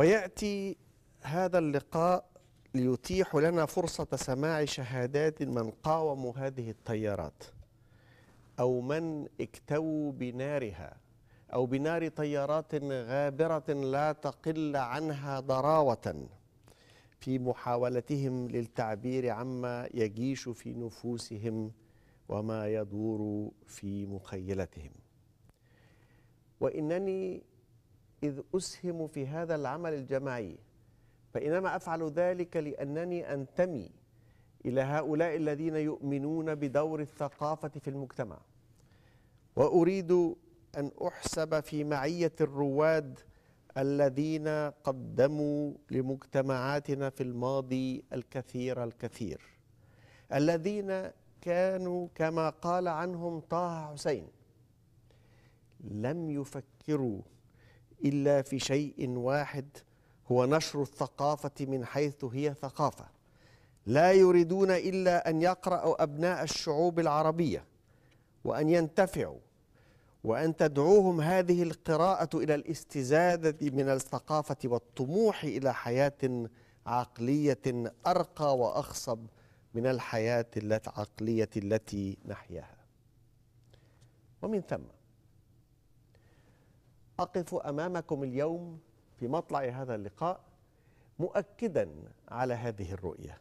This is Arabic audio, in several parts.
وياتي هذا اللقاء ليتيح لنا فرصه سماع شهادات من قاوموا هذه التيارات او من اكتووا بنارها او بنار تيارات غابره لا تقل عنها ضراوه في محاولتهم للتعبير عما يجيش في نفوسهم وما يدور في مخيلتهم وانني إذ أسهم في هذا العمل الجماعي فإنما أفعل ذلك لأنني أنتمي إلى هؤلاء الذين يؤمنون بدور الثقافة في المجتمع وأريد أن أحسب في معية الرواد الذين قدموا لمجتمعاتنا في الماضي الكثير الكثير الذين كانوا كما قال عنهم طه حسين لم يفكروا إلا في شيء واحد هو نشر الثقافة من حيث هي ثقافة لا يريدون إلا أن يقرأوا أبناء الشعوب العربية وأن ينتفعوا وأن تدعوهم هذه القراءة إلى الاستزادة من الثقافة والطموح إلى حياة عقلية أرقى وأخصب من الحياة العقلية التي نحياها ومن ثم أقف أمامكم اليوم في مطلع هذا اللقاء مؤكدا على هذه الرؤية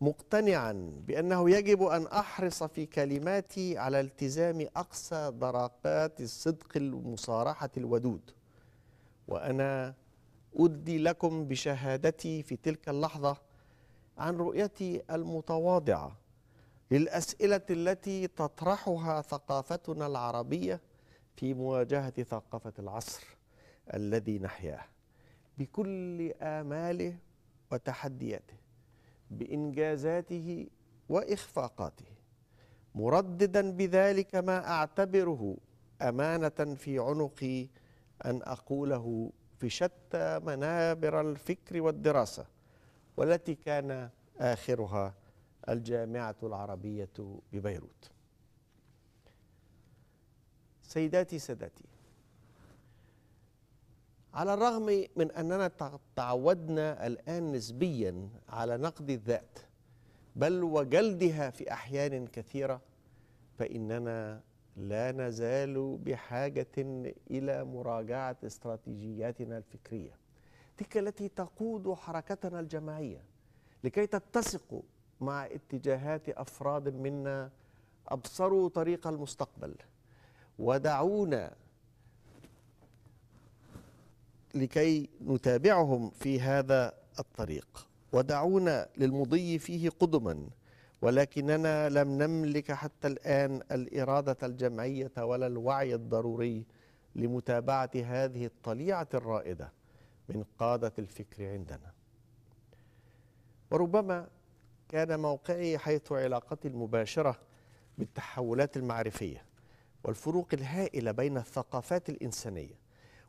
مقتنعا بأنه يجب أن أحرص في كلماتي على التزام أقصى درقات الصدق المصارحة الودود وأنا أدي لكم بشهادتي في تلك اللحظة عن رؤيتي المتواضعة للأسئلة التي تطرحها ثقافتنا العربية في مواجهة ثقافة العصر الذي نحياه بكل آماله وتحدياته بإنجازاته وإخفاقاته مرددا بذلك ما أعتبره أمانة في عنقي أن أقوله في شتى منابر الفكر والدراسة والتي كان آخرها الجامعة العربية ببيروت سيداتي سادتي على الرغم من أننا تعودنا الآن نسبيا على نقد الذات بل وجلدها في أحيان كثيرة فإننا لا نزال بحاجة إلى مراجعة استراتيجياتنا الفكرية تلك التي تقود حركتنا الجماعية لكي تتسق مع اتجاهات أفراد منا أبصروا طريق المستقبل ودعونا لكي نتابعهم في هذا الطريق ودعونا للمضي فيه قدما ولكننا لم نملك حتى الان الاراده الجمعيه ولا الوعي الضروري لمتابعه هذه الطليعه الرائده من قاده الفكر عندنا وربما كان موقعي حيث علاقتي المباشره بالتحولات المعرفيه والفروق الهائلة بين الثقافات الإنسانية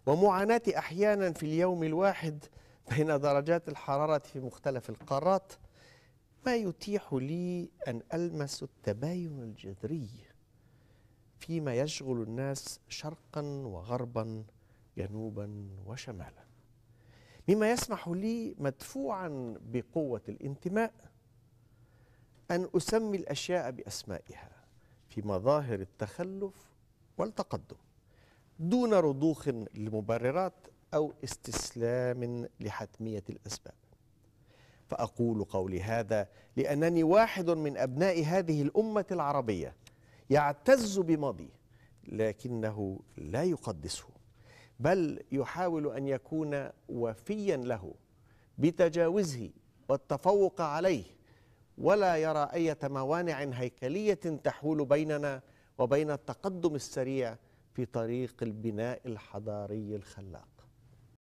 ومعاناة أحيانا في اليوم الواحد بين درجات الحرارة في مختلف القارات ما يتيح لي أن ألمس التباين الجذري فيما يشغل الناس شرقا وغربا جنوبا وشمالا مما يسمح لي مدفوعا بقوة الانتماء أن أسمي الأشياء بأسمائها في مظاهر التخلف والتقدم دون رضوخ لمبررات أو استسلام لحتمية الأسباب فأقول قولي هذا لأنني واحد من أبناء هذه الأمة العربية يعتز بماضيه لكنه لا يقدسه بل يحاول أن يكون وفيا له بتجاوزه والتفوق عليه ولا يرى أي موانع هيكلية تحول بيننا وبين التقدم السريع في طريق البناء الحضاري الخلاق